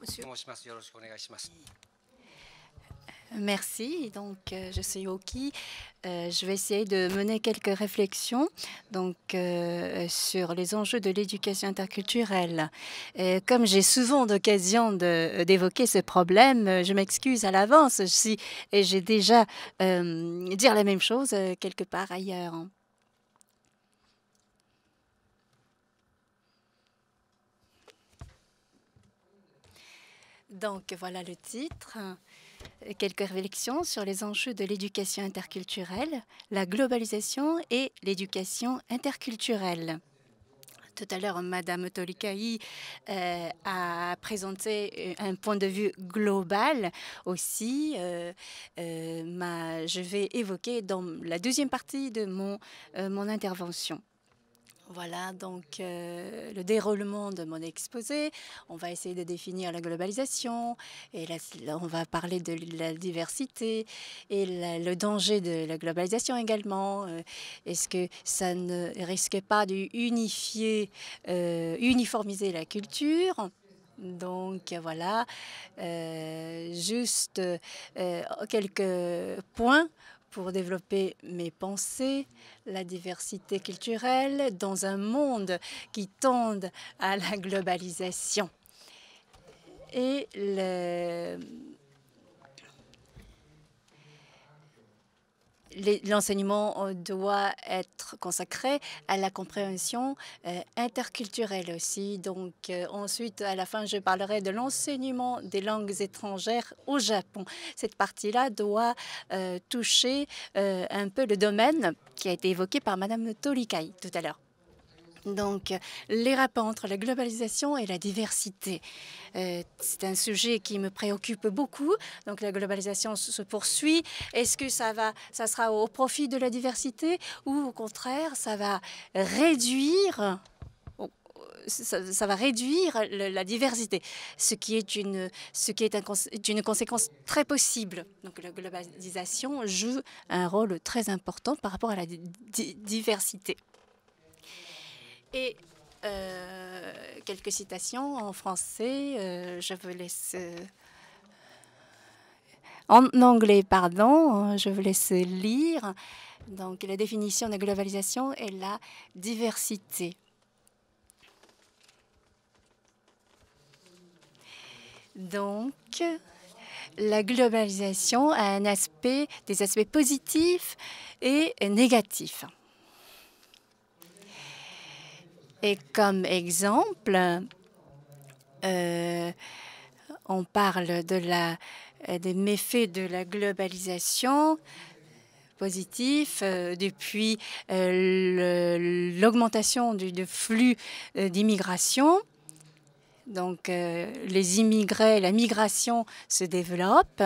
monsieur. Merci. Donc, euh, je suis Oki. Euh, je vais essayer de mener quelques réflexions donc, euh, sur les enjeux de l'éducation interculturelle. comme j'ai souvent d'occasion d'évoquer ce problème, je m'excuse à l'avance si j'ai déjà euh, dire la même chose quelque part ailleurs. Donc voilà le titre. Euh, quelques réflexions sur les enjeux de l'éducation interculturelle, la globalisation et l'éducation interculturelle. Tout à l'heure, Madame Tolikaï euh, a présenté euh, un point de vue global aussi. je vais évoquer dans la deuxième partie de mon intervention. Voilà donc euh, le déroulement de mon exposé. On va essayer de définir la globalisation et on va parler de la diversité et le danger de la globalisation également. Euh, est-ce que ça ne risque pas de unifier, euh, uniformiser la culture donc voilà, juste quelques points pour développer mes pensées, la diversité culturelle dans un monde qui tend à la globalisation. Et le L'enseignement euh, doit être consacré à la compréhension euh, interculturelle aussi. Donc euh, ensuite, à la fin, je parlerai de l'enseignement des langues étrangères au Japon. Cette partie-là doit toucher un peu le domaine qui a été évoqué par Madame Tolikai tout à l'heure. Donc, les rapports entre la globalisation et la diversité. Euh, c'est un sujet qui me préoccupe beaucoup. Donc, la globalisation se poursuit. Est-ce que ça, va, ça sera au profit de la diversité ou au contraire, ça va réduire oh, ça, va réduire la diversité, ce qui est une, ce qui est une conséquence très possible. Donc la globalisation joue un rôle très important par rapport à la diversité et euh, quelques citations en français. Euh, je vous laisse. Euh, en anglais, pardon, je vous laisse lire. Donc, la définition de la globalisation est la diversité. Donc, la globalisation a un aspect, des aspects positifs et négatifs. Et comme exemple, euh, on parle de euh, des méfaits de la globalisation positif euh, depuis l'augmentation du, flux d'immigration. Donc les immigrés, la migration se développe.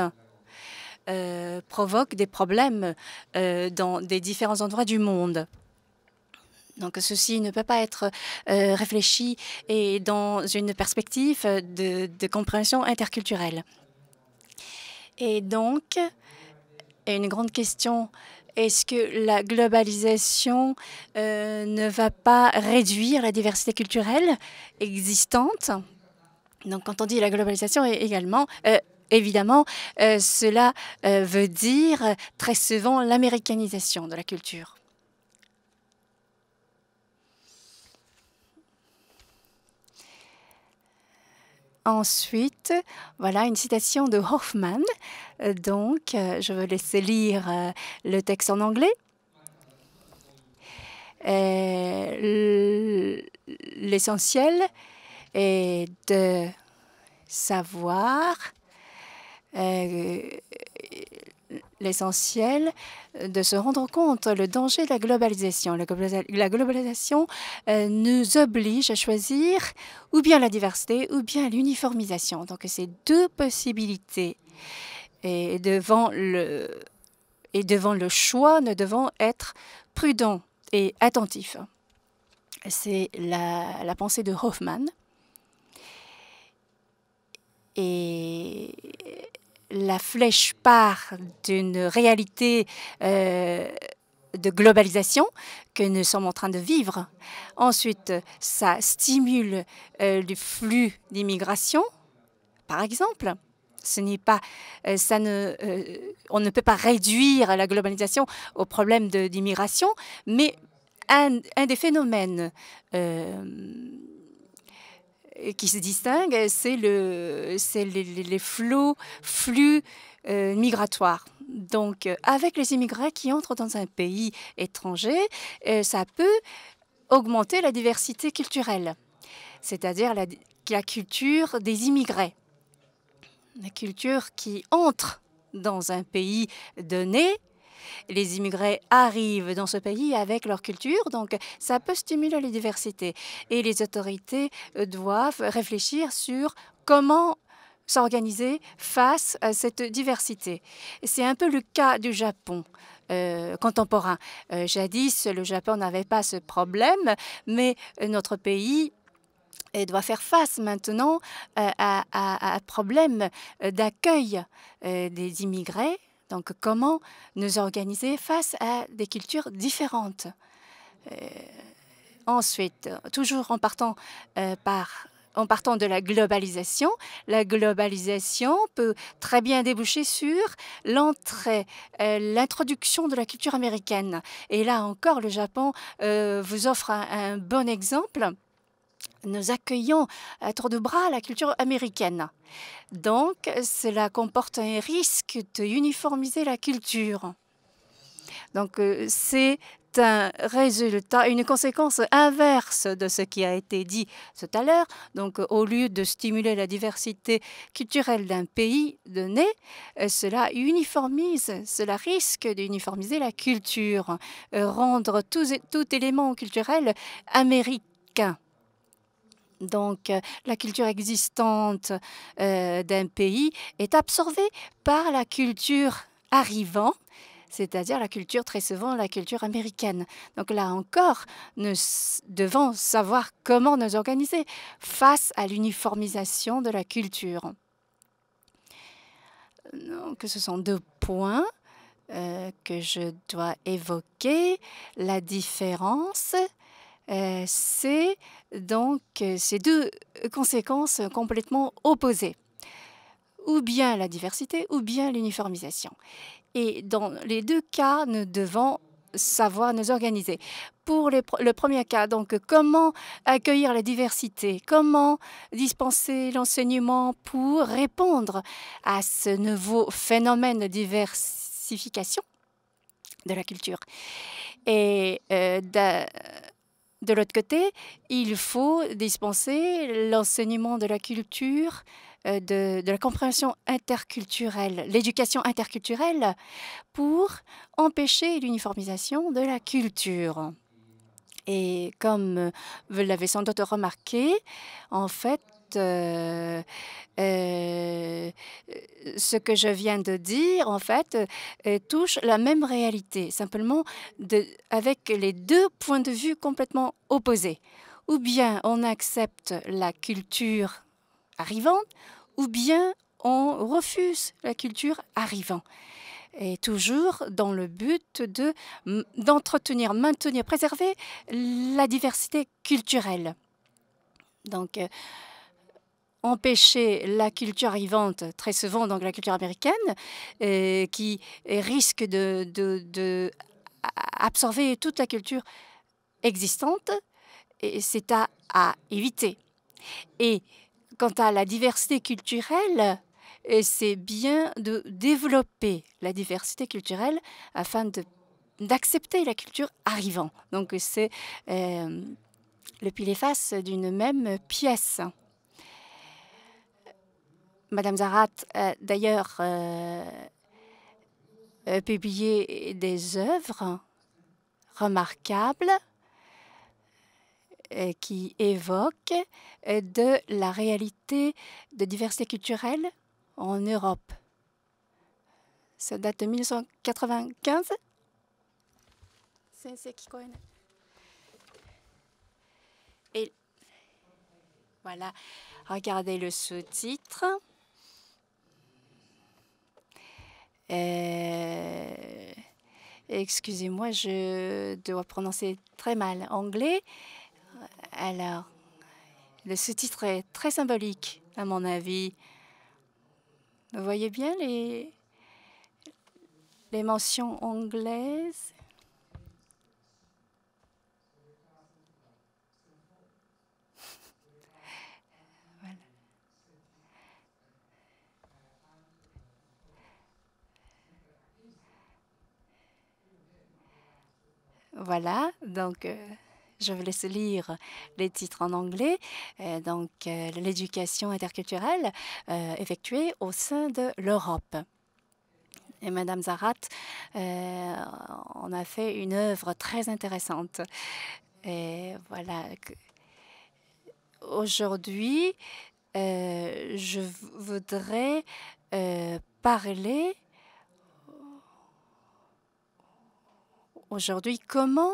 provoque des problèmes dans des différents endroits du monde. Donc ceci ne peut pas être euh, réfléchi et dans une perspective euh, de, compréhension interculturelle. Et donc, une grande question, est-ce que la globalisation euh, ne va pas réduire la diversité culturelle existante Donc quand on dit la globalisation également, évidemment, cela veut dire très souvent l'américanisation de la culture. Ensuite, voilà une citation de Hoffman. Euh, donc, euh, je vais laisser lire euh, le texte en anglais. L'essentiel est de savoir l'essentiel euh, de se rendre compte le danger de la globalisation. La, globalisation euh, nous oblige à choisir ou bien la diversité ou bien l'uniformisation. Donc ces deux possibilités. Et devant le, et devant le choix, nous devons être prudents et attentifs. C'est la, la pensée de Hoffman. Et la flèche part d'une réalité euh, de globalisation que nous sommes en train de vivre. Ensuite, ça stimule euh, le flux d'immigration, par exemple. Ce n'est pas, euh, ça ne, on ne peut pas réduire la globalisation au problème d'immigration, mais un, des phénomènes euh, qui se distingue, c'est le, les, les, flots, flux euh, migratoires. Donc, euh, avec les immigrés qui entrent dans un pays étranger, ça peut augmenter la diversité culturelle, c'est-à-dire la culture des immigrés, la culture qui entre dans un pays donné les immigrés arrivent dans ce pays avec leur culture, donc ça peut stimuler la diversité Et les autorités euh, doivent réfléchir sur comment s'organiser face à cette diversité. C'est un peu le cas du Japon. Euh, contemporain. Euh, jadis, le Japon n'avait pas ce problème, mais notre pays doit faire face maintenant à un problème d'accueil des immigrés donc comment nous organiser face à des cultures différentes euh, Ensuite, toujours en partant, euh, par, en partant de la globalisation, la globalisation peut très bien déboucher sur l'entrée, euh, l'introduction de la culture américaine. Et là encore, le Japon vous offre un bon exemple nous accueillons à tour de bras la culture américaine. Donc, cela comporte un risque de uniformiser la culture. Donc, euh, c'est un résultat, une conséquence inverse de ce qui a été dit tout à l'heure. Donc, au lieu de stimuler la diversité culturelle d'un pays donné, euh, cela uniformise, cela risque d'uniformiser la culture, euh, rendre tout élément culturel américain. Donc euh, la culture existante euh, d'un pays est absorbée par la culture arrivant, c'est-à-dire la culture très souvent la culture américaine. Donc là encore, nous devons savoir comment nous organiser face à l'uniformisation de la culture. Donc ce sont deux points. Euh, que je dois évoquer la différence euh, c'est donc euh, ces deux euh, conséquences complètement opposées. Ou bien la diversité, ou bien l'uniformisation. Et dans les deux cas, nous devons savoir nous organiser. Pour le premier cas, donc comment accueillir la diversité, comment dispenser l'enseignement pour répondre à ce nouveau phénomène de diversification de la culture et de l'autre côté, il faut dispenser l'enseignement de la culture, euh, de, la compréhension interculturelle, l'éducation interculturelle, pour empêcher l'uniformisation de la culture. Et comme vous l'avez sans doute remarqué, en fait, euh, euh, ce que je viens de dire, en fait, euh, touche la même réalité, simplement de, avec les deux points de vue complètement opposés. Ou bien on accepte la culture arrivante, ou bien on refuse la culture arrivante et toujours dans le but de d'entretenir, maintenir, préserver la diversité culturelle. Donc empêcher la culture arrivante, très souvent donc la culture américaine, euh, qui risque de, absorber toute la culture existante. Et c'est à, à éviter. Et quant à la diversité culturelle, euh, c'est bien de développer la diversité culturelle afin d'accepter la culture arrivant. Donc c'est euh, le pile et face d'une même pièce. Madame Zarat a d'ailleurs euh, euh, publié des œuvres remarquables euh, qui évoquent de la réalité de diversité culturelle en Europe. Ça date de 1995. Et voilà, regardez le sous-titre. Euh, excusez-moi, je dois prononcer très mal anglais. Alors, le sous-titre est très symbolique, à mon avis. Vous voyez bien les, les mentions anglaises Voilà, donc euh, je vais laisse lire les titres en anglais. Euh, donc, euh, l'éducation interculturelle effectuée au sein de l'Europe. Et Madame Zarat, on a fait une œuvre très intéressante. Et voilà. Aujourd'hui, je voudrais parler aujourd'hui, comment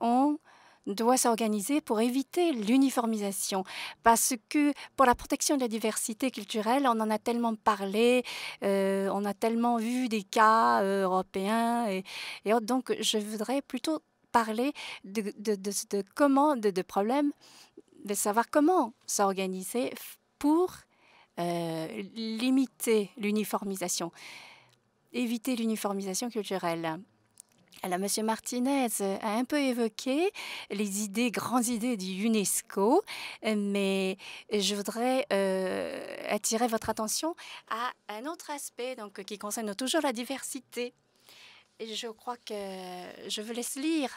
on doit s'organiser pour éviter l'uniformisation parce que pour la protection de la diversité culturelle, on en a tellement parlé, euh, on a tellement vu des cas euh, européens et, donc je voudrais plutôt parler de, de, comment, de, problèmes, de savoir comment s'organiser pour euh, limiter l'uniformisation, éviter l'uniformisation culturelle. Alors, M. Martinez euh, a un peu évoqué les idées, grandes idées du UNESCO, euh, mais euh, je voudrais attirer votre attention à un autre aspect donc, qui concerne toujours la diversité. Et je crois que je vous laisse lire.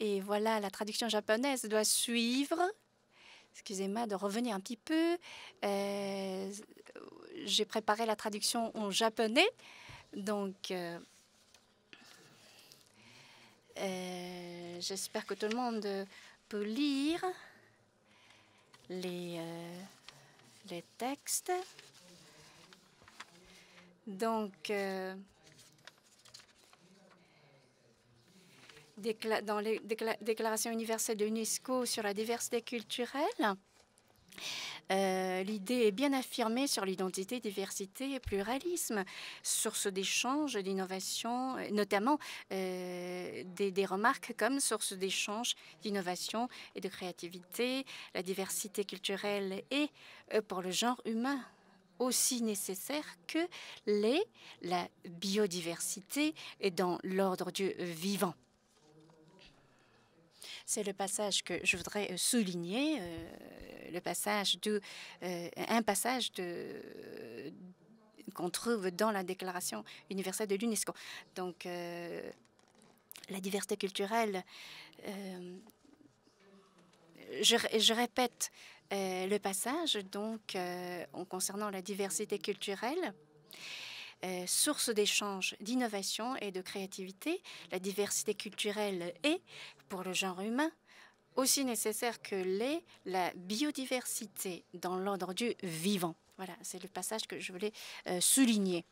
Et voilà, la traduction japonaise doit suivre. Excusez-moi de revenir un petit peu. J'ai préparé la traduction en japonais. Donc. Euh, j'espère que tout le monde peut lire les, euh, les textes. Donc, euh, dans les déclarations universelles de l'UNESCO sur la diversité culturelle, euh, l'idée est bien affirmée sur l'identité, diversité et pluralisme, source d'échange, d'innovation, euh, notamment euh, des, remarques comme source d'échange, d'innovation et de créativité, la diversité culturelle et pour le genre humain aussi nécessaire que les, la biodiversité et dans l'ordre du vivant. C'est le passage que je voudrais euh, souligner, euh, le passage euh, un passage qu'on trouve dans la Déclaration universelle de l'UNESCO. Donc, la diversité culturelle, je, répète le passage, donc, en concernant la diversité culturelle source d'échange, d'innovation et de créativité. La diversité culturelle est, pour le genre humain, aussi nécessaire que l'est la biodiversité dans l'ordre du vivant. Voilà, c'est le passage que je voulais euh, souligner.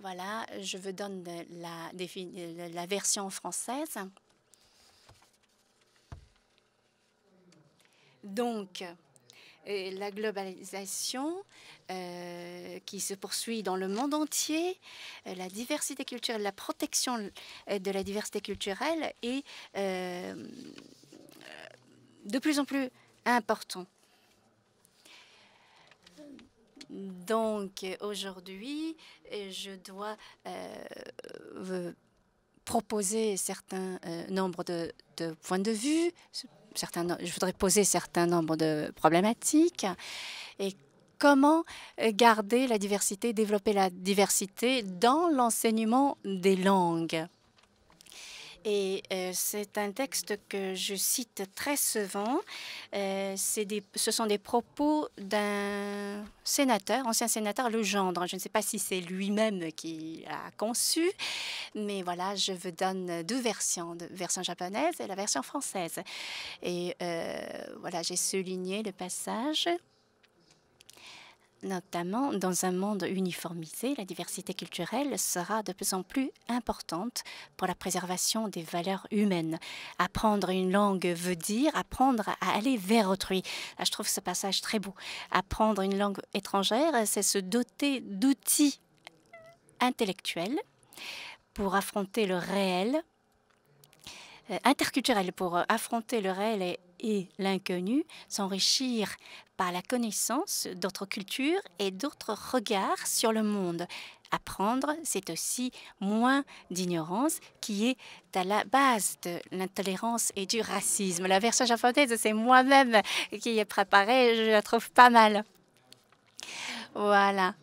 Voilà, je vous donne la, la version française. Donc, euh, la globalisation euh, qui se poursuit dans le monde entier, euh, la diversité culturelle, la protection de la diversité culturelle est de plus en plus important. Donc aujourd'hui, je dois proposer certains nombres de, de points de vue certains, je voudrais poser certains nombres de problématiques et comment euh, garder la diversité, développer la diversité dans l'enseignement des langues. Et euh, c'est un texte que je cite très souvent. Euh, ce sont des propos d'un sénateur, ancien sénateur legendre Je ne sais pas si c'est lui-même qui a conçu, mais voilà, je vous donne deux versions, la version japonaise et la version française. Et euh, voilà, j'ai souligné le passage notamment dans un monde uniformisé, la diversité culturelle sera de plus en plus importante pour la préservation des valeurs humaines. Apprendre une langue veut dire apprendre à aller vers autrui. Là, ah, je trouve ce passage très beau. Apprendre une langue étrangère, c'est se doter d'outils intellectuels pour affronter le réel, euh, interculturel, pour affronter le réel et et l'inconnu, s'enrichir par la connaissance d'autres cultures et d'autres regards sur le monde. Apprendre, c'est aussi moins d'ignorance qui est à la base de l'intolérance et du racisme. La version japonaise, c'est moi-même qui ai préparée, je la trouve pas mal. Voilà.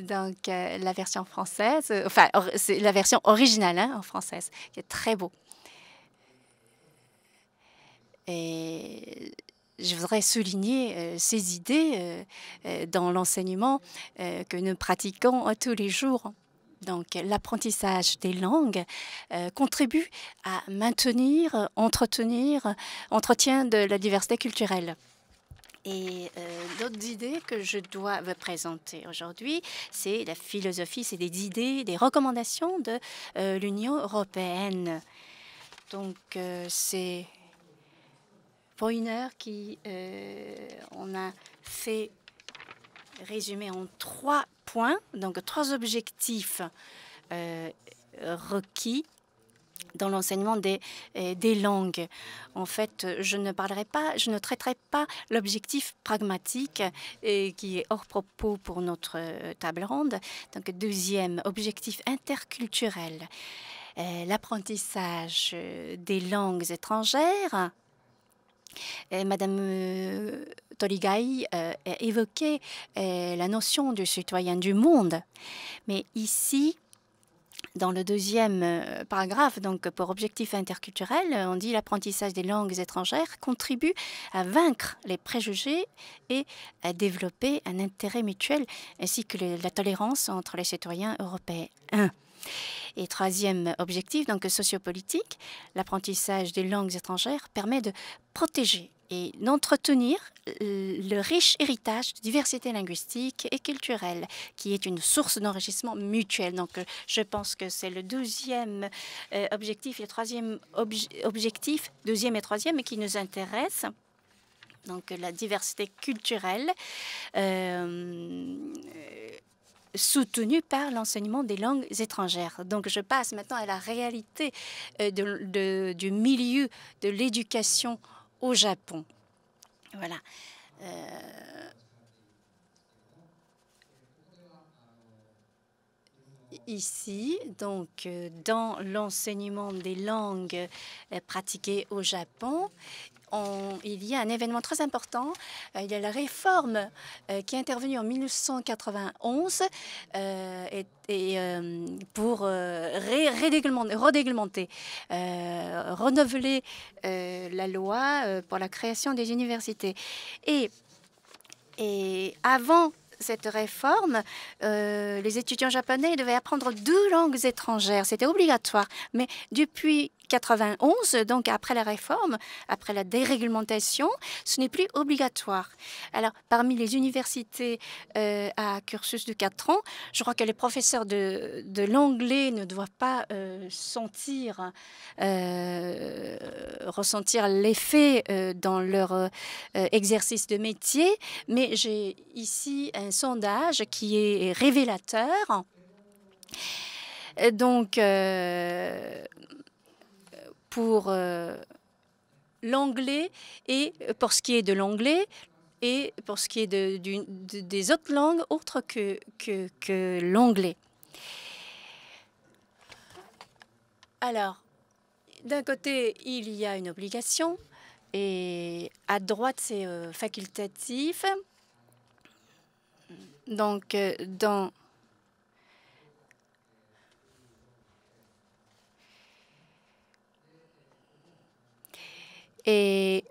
Donc, euh, la version française, enfin, c'est la version originale hein, en française, qui est très beau. Et je voudrais souligner euh, ces idées euh, euh, dans l'enseignement que nous pratiquons tous les jours. Donc l'apprentissage des langues contribue à maintenir, entretenir, entretien de la diversité culturelle. Et d'autres idées que je dois vous présenter aujourd'hui, c'est la philosophie, c'est des idées, des recommandations de l'Union européenne. Donc c'est pour qui euh, on a fait résumer en trois points, donc trois objectifs euh, requis dans l'enseignement des, euh, des langues. En fait, je ne parlerai pas, je ne traiterai pas l'objectif pragmatique qui est hors propos pour notre table ronde. Donc, deuxième objectif interculturel l'apprentissage des langues étrangères euh, Madame euh, Torigai euh, la notion du citoyen du monde. Mais ici, dans le deuxième euh, paragraphe, donc pour objectif interculturel, euh, on dit l'apprentissage des langues étrangères contribue à vaincre les préjugés et à développer un intérêt mutuel ainsi que la tolérance entre les citoyens européens. Et troisième objectif, donc sociopolitique, l'apprentissage des langues étrangères permet de protéger et d'entretenir le riche héritage de diversité linguistique et culturelle, qui est une source d'enrichissement mutuel. Donc, euh, je pense que c'est le deuxième euh, objectif et troisième objectif, deuxième et troisième, qui nous intéresse. Donc, la diversité culturelle. Euh, soutenue par l'enseignement des langues étrangères. Donc je passe maintenant à la réalité de, du milieu de l'éducation au Japon. Voilà. Euh, ici, donc euh, dans l'enseignement des langues euh, pratiquées au Japon, il y a un événement très important. Euh, il y a la réforme euh, qui est intervenue en 1991 euh, pour redéglementer, renouveler la loi pour la création des universités. Et, et avant cette réforme, les étudiants japonais devaient apprendre deux langues étrangères. C'était obligatoire. Mais depuis 91, donc après la réforme, après la déréglementation, ce n'est plus obligatoire. Alors, parmi les universités euh, à cursus de 4 ans, je crois que les professeurs de, l'anglais ne doivent pas euh, sentir, euh, ressentir l'effet dans leur exercice de métier, mais j'ai ici un sondage qui est révélateur. Donc, pour euh, l'anglais et pour ce qui est de l'anglais et pour ce qui est de, des autres langues autres que, que, l'anglais. Alors, d'un côté, il y a une obligation et à droite, c'est euh, facultatif. Donc, euh, dans Et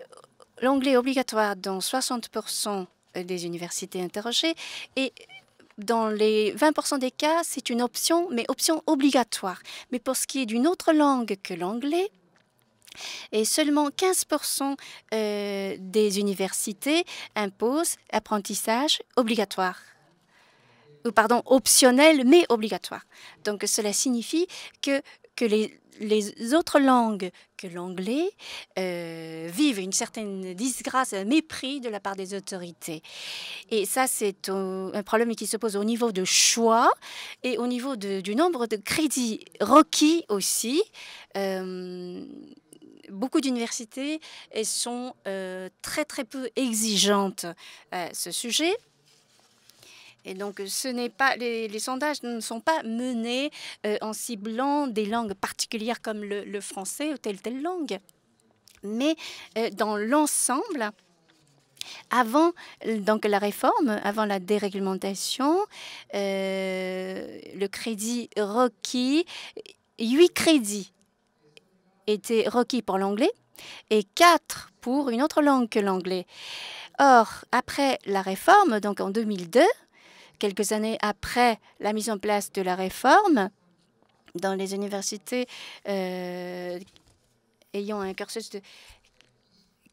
l'anglais obligatoire dans 60% des universités interrogées et dans les 20% des cas, c'est une option, mais option obligatoire. Mais pour ce qui est d'une autre langue que l'anglais, et seulement 15% euh, des universités imposent apprentissage obligatoire. Ou pardon, optionnel, mais obligatoire. Donc cela signifie que les, autres langues que l'anglais euh, vivent une certaine disgrâce, un mépris de la part des autorités. Et ça, c'est un problème qui se pose au niveau de choix et au niveau du nombre de crédits requis aussi. Euh, beaucoup d'universités sont euh, très très peu exigeantes à ce sujet. Et donc, euh, ce n'est pas les, sondages ne sont pas menés euh, en ciblant des langues particulières comme le, français ou telle telle langue, mais euh, dans l'ensemble. Avant donc la réforme, avant la déréglementation, le crédit requis, huit crédits étaient requis pour l'anglais et quatre pour une autre langue que l'anglais. Or, après la réforme, donc en 2002, quelques années après la mise en place de la réforme, dans les universités euh, ayant un cursus de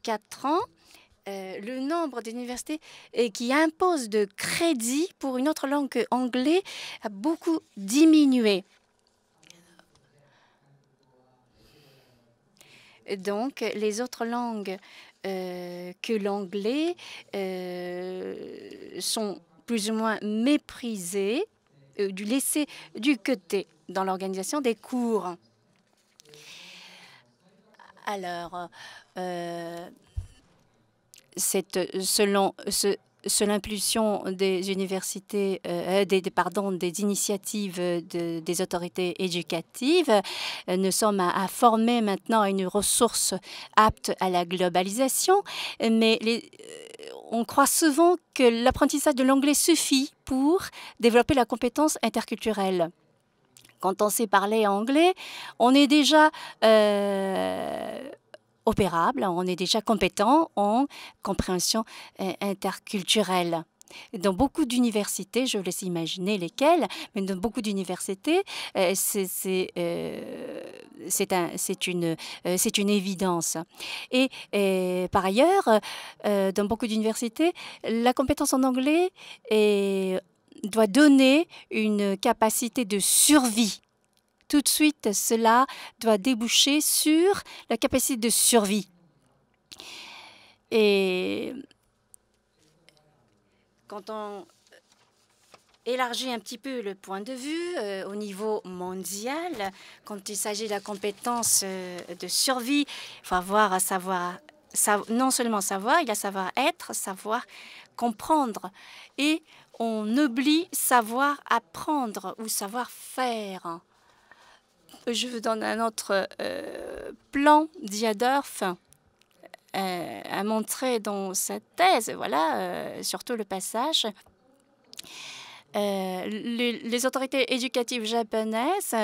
4 ans, euh, le nombre d'universités euh, qui imposent de crédits pour une autre langue que l'anglais a beaucoup diminué. Donc, les autres langues que l'anglais sont plus ou moins méprisé, euh, du laisser du côté dans l'organisation des cours. Alors, euh, euh, selon ce, l'impulsion des universités, des, pardon, des initiatives des autorités éducatives, nous sommes à, à, former maintenant une ressource apte à la globalisation, mais les, on croit souvent que l'apprentissage de l'anglais suffit pour développer la compétence interculturelle. Quand on sait parler anglais, on est déjà euh, opérable, on est déjà compétent en compréhension euh, interculturelle. Dans beaucoup d'universités, je laisse imaginer lesquelles, mais dans beaucoup d'universités, euh, euh, euh, c'est une, évidence. Et, par ailleurs, dans beaucoup d'universités, la compétence en anglais doit donner une capacité de survie. Tout de suite, cela doit déboucher sur la capacité de survie. Et quand on euh, élargit un petit peu le point de vue euh, au niveau mondial, quand il s'agit de la compétence euh, de survie, il faut avoir à savoir, non seulement savoir, il y a savoir être, savoir comprendre. Et on oublie savoir apprendre ou savoir faire. Je vous donne un autre plan d'Iadorf a euh, montré dans sa thèse, voilà, euh, surtout le passage. Euh, les, autorités éducatives japonaises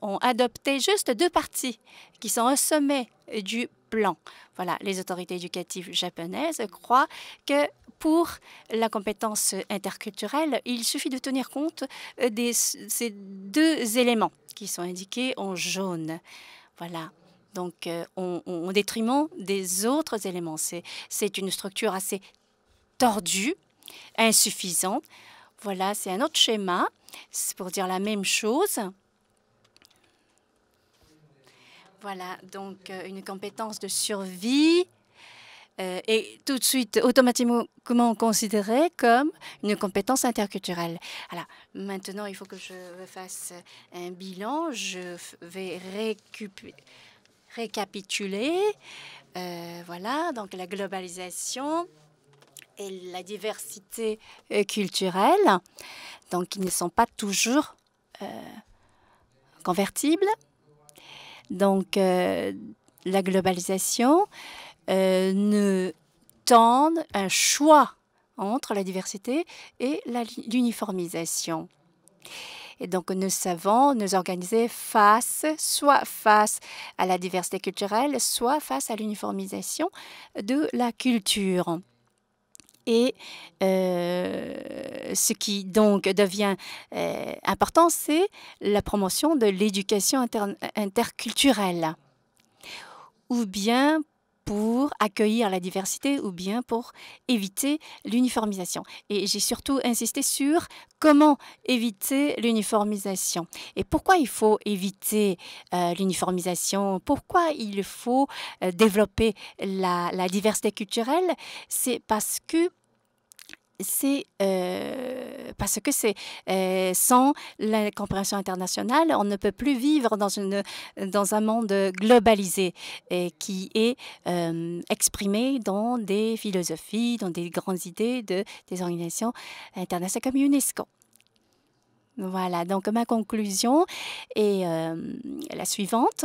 ont adopté juste deux parties qui sont au sommet du plan. Voilà, les autorités éducatives japonaises croient que pour la compétence interculturelle, il suffit de tenir compte de ces deux éléments qui sont indiqués en jaune. Voilà donc euh, au détriment des autres éléments. C'est une structure assez tordue, insuffisante. Voilà, c'est un autre schéma, c'est pour dire la même chose. Voilà, donc euh, une compétence de survie est euh, tout de suite automatiquement considérée comme une compétence interculturelle. Alors, maintenant, il faut que je fasse un bilan. Je vais récupérer récapituler, euh, voilà, donc la globalisation et la diversité euh, culturelle, donc ils ne sont pas toujours euh, convertibles. Donc la globalisation ne tend un choix entre la diversité et l'uniformisation. Et donc, nous savons nous organiser face, soit face à la diversité culturelle, soit face à l'uniformisation de la culture et euh, ce qui donc devient euh, important, c'est la promotion de l'éducation interculturelle. Ou bien pour accueillir la diversité ou bien pour éviter l'uniformisation. Et j'ai surtout insisté sur comment éviter l'uniformisation et pourquoi il faut éviter euh, l'uniformisation, pourquoi il faut euh, développer la, la diversité culturelle, c'est parce que c'est euh, parce que c'est euh, sans la compréhension internationale, on ne peut plus vivre dans, un monde globalisé qui est euh, exprimé dans des philosophies, dans des grandes idées de, des organisations internationales comme UNESCO. Voilà, donc ma conclusion est la suivante.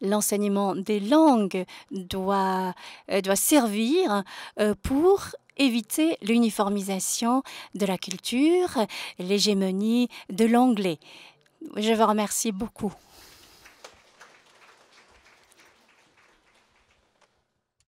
L'enseignement des langues doit, euh, servir euh, pour éviter l'uniformisation de la culture, l'hégémonie de l'anglais. Je vous remercie beaucoup.